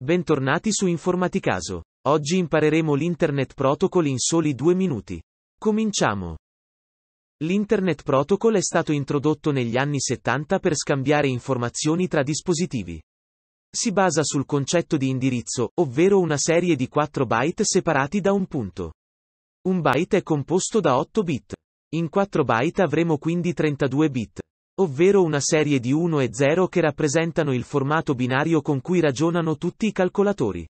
Bentornati su Informaticaso. Oggi impareremo l'Internet Protocol in soli due minuti. Cominciamo. L'Internet Protocol è stato introdotto negli anni 70 per scambiare informazioni tra dispositivi. Si basa sul concetto di indirizzo, ovvero una serie di 4 byte separati da un punto. Un byte è composto da 8 bit. In 4 byte avremo quindi 32 bit ovvero una serie di 1 e 0 che rappresentano il formato binario con cui ragionano tutti i calcolatori.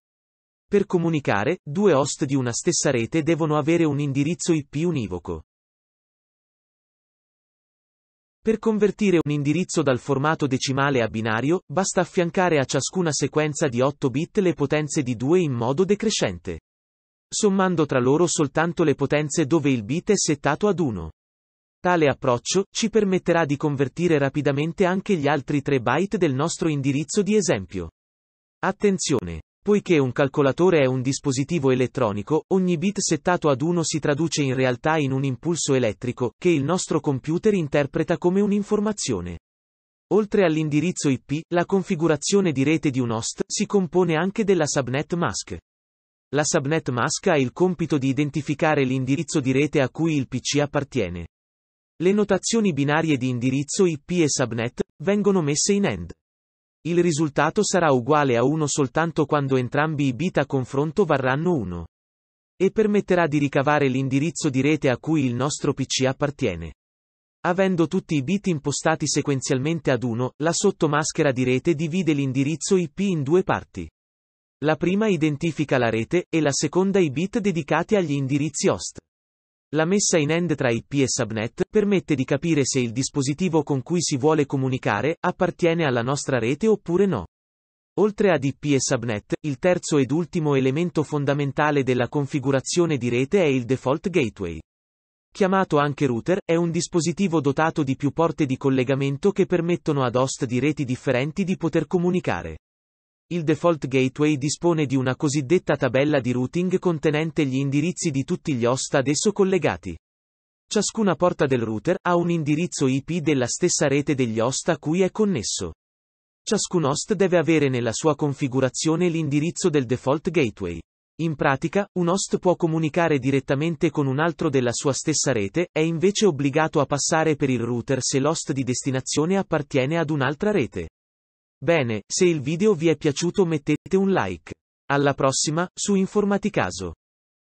Per comunicare, due host di una stessa rete devono avere un indirizzo IP univoco. Per convertire un indirizzo dal formato decimale a binario, basta affiancare a ciascuna sequenza di 8 bit le potenze di 2 in modo decrescente. Sommando tra loro soltanto le potenze dove il bit è settato ad 1. Tale approccio ci permetterà di convertire rapidamente anche gli altri 3 byte del nostro indirizzo di esempio. Attenzione! Poiché un calcolatore è un dispositivo elettronico, ogni bit settato ad 1 si traduce in realtà in un impulso elettrico, che il nostro computer interpreta come un'informazione. Oltre all'indirizzo IP, la configurazione di rete di un host si compone anche della subnet mask. La subnet mask ha il compito di identificare l'indirizzo di rete a cui il PC appartiene. Le notazioni binarie di indirizzo IP e subnet vengono messe in end. Il risultato sarà uguale a 1 soltanto quando entrambi i bit a confronto varranno 1. E permetterà di ricavare l'indirizzo di rete a cui il nostro PC appartiene. Avendo tutti i bit impostati sequenzialmente ad 1, la sottomaschera di rete divide l'indirizzo IP in due parti. La prima identifica la rete, e la seconda i bit dedicati agli indirizzi host. La messa in end tra IP e subnet permette di capire se il dispositivo con cui si vuole comunicare appartiene alla nostra rete oppure no. Oltre ad IP e subnet, il terzo ed ultimo elemento fondamentale della configurazione di rete è il default gateway. Chiamato anche router, è un dispositivo dotato di più porte di collegamento che permettono ad host di reti differenti di poter comunicare. Il default gateway dispone di una cosiddetta tabella di routing contenente gli indirizzi di tutti gli host ad esso collegati. Ciascuna porta del router ha un indirizzo IP della stessa rete degli host a cui è connesso. Ciascun host deve avere nella sua configurazione l'indirizzo del default gateway. In pratica, un host può comunicare direttamente con un altro della sua stessa rete, è invece obbligato a passare per il router se l'host di destinazione appartiene ad un'altra rete. Bene, se il video vi è piaciuto mettete un like. Alla prossima, su Informaticaso.